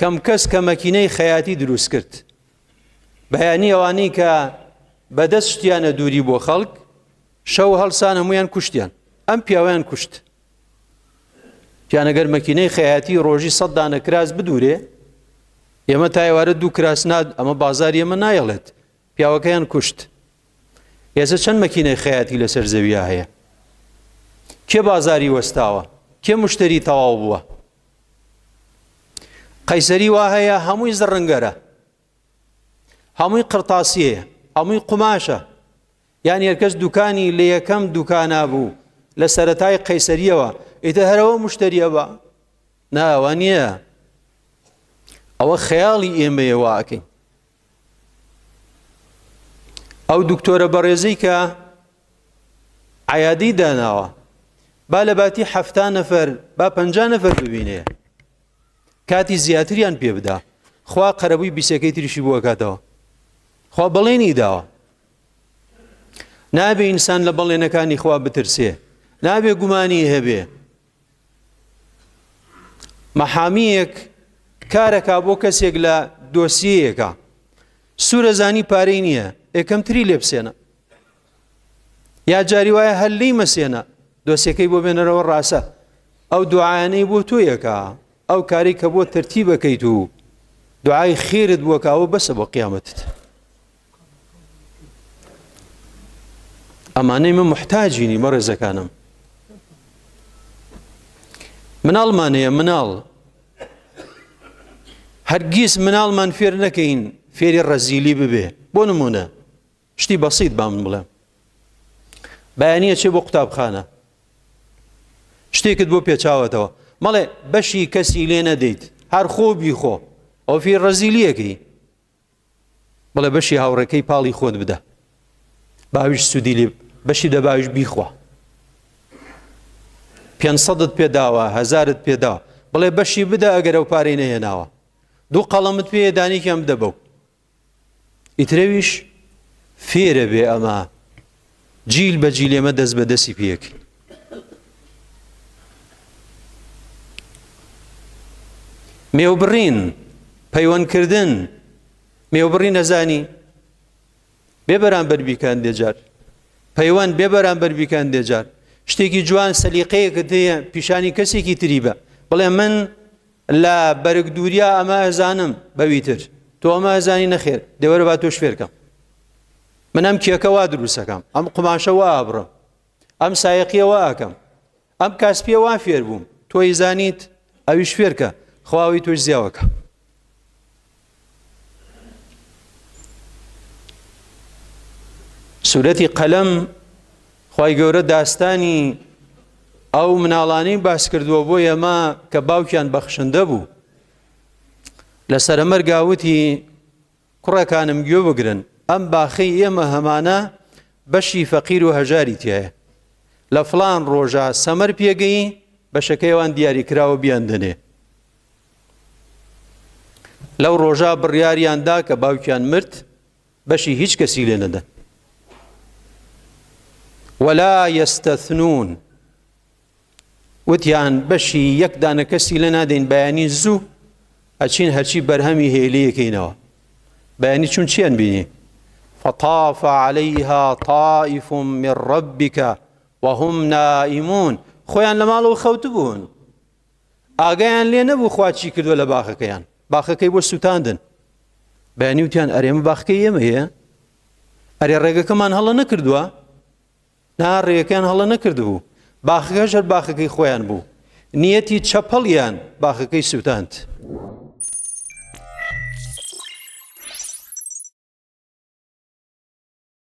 کەم کەس کە مەکینەی خەیاتی دروست کرد بەیانی ئەوانەی کە بەدەستیانە دووری بۆ خەڵک شەو هەڵسان هەمویان کوشتیان ئەم پیاویان کوشت پیانەگەر مەکینەی خەیاتی ڕۆژی سەددانە کراس بدورێ ئێمە تایوارە دوو کراسناد ئەمە بازار ئێمە نایەڵێت پیاوەکەیان کوشت ئێستا چەند مەکینەی خەیاتی لەسەر زەویە هەیە کێ بازاری وەستاوە کێ مشتری تەواو بووە قەیسەری وا هەیە هەمووی زڕنگەرە هەمووی قرتاسیەیە هەمووی قماشە یان هەرکەس دوکانی لە یەکەم دوکانا بوو لە سەتای قەیسەریەوە ئیتە هەرەوە مشتریە بە ناوە نییە ئەوە خەیاڵی ئێمەیە واکەین ئەو دکتۆرە بەڕێزی کە عیادی داناوە با لە باتی حفتان نەفەر با پ نەفەر ببینێ کاتی زیاتریان پێ بدا خوا قەرەبووی بیسەکەی تریشی بووکاتەوە خوا بەڵێنی داوە نابێ ئینسان لە بەڵێنەکانی خوا بترسێ نابێ گومانی هەبێ مەحامیەک کارەکە بۆ کەسێک لە دۆسیەکە سوورەزانی پارەی نییە یەکەم تری لێ بسێنە یا جاری وایە هەلەی مەسێنە دۆسیەکەی بۆ بێنەرەوە ڕاستە ئەو دوعاانەی بۆ تۆیەکە ئەو کاری کە بۆ تەرتی بەکەیت و دوعای خێرت بووکاوە بەسە بۆ قیامەتت ئەمانەی من محتاجینی بە ڕێزەکانم مناڵمانەیە مناڵ هەرگیز مناڵمان فێر نەکەین فێری ڕەزیلی ببێ بۆ نمونە شتی بەسییت با من بڵێم بەیانە چێ بۆ قوتابخانە شتێکت بۆ پێچاوەتەوە مەڵێ بەشی کەسی لێ نەدەیت هەر خۆ بیخۆ ئۆفی ڕزیلیەکەی بڵێ بەشی هاوڕەکەی پاڵی خۆت بدە باویش سوودی لێ بەشی دەباویش بیخوا پێت پێداوە هزارت پێدا بڵێ بەشی بدە ئەگەرە و پارەی نەهێناوە دوو قەڵەمت پێ دانیکەم دەبەو ئیترەویش فێرە بێ ئەمە جیل بە جیلێمە دەست بە دەسی پێەکەی مێوبڕین پەیوەندکردن مێوبڕی نەزانی بێ بەرامبەر بیکەن دێجار پەیوەند بێ بەرامبەر بیکەن دێجار شتێکی جوان سەلیقەیەکە دەیە پیشانی کەسێکی تریبە بڵێ من لە بەرگ دووریا ئەمە ئەزانم بەویتر تۆ ئەمە ئەزانی نەخێر دەوەرە با تۆ شوێرکەم من ئەم کێکەوا دروستەکەم ئەم قماشەوە ئابڕم ئەم سایەقیەوە ئاکەم ئەم کاسپیەوە فێر بووم تۆی زانیت ئەوی شوێرکە خواوی توش زیاوەکە سوورەتی قەلم خی گەورە داستانی ئەو مناڵانەی باس کردووە بۆ ئێمە کە باوکیان بەخشندە بوو لە سەرمەرگاوتی کوڕەکانم گوێ بگرن ئەم باخی ئێمە هەمانە بەشی فەقیر و هەژاری تایە لە فلان ڕۆژە سەمەەر پێگەی بەشەکەیوان دیاریکراوە بیان دەنێ لو روجا بڕیاریاندا کە باوکیان مرت بشي هیچ کەسی لێ ولا يستثنون وتیان بشي يكدان کەسی باني زو بەیانی زوو ئەچین هي بەرهەمی هێلیەکەینەوە بەیانی شون شين بيني فطاف عليها طائف من ربك وهم نائمون خويا لما لو خوتبون بوون لي نبو خواتشي كدولا باخا كيان باخەکەی بۆ سووتاندن بەینی وتیان ئەرێمە باخەکەی ئێمە هەیە ئەرێ ڕێگەکەمان هەڵە نەکردووە نا ڕێەکەیان هەڵە نەکردبوو باخەکە ژەر باخەکەی خۆیان بوو نیەتی چەپەڵیان باخەکەی سووتاند.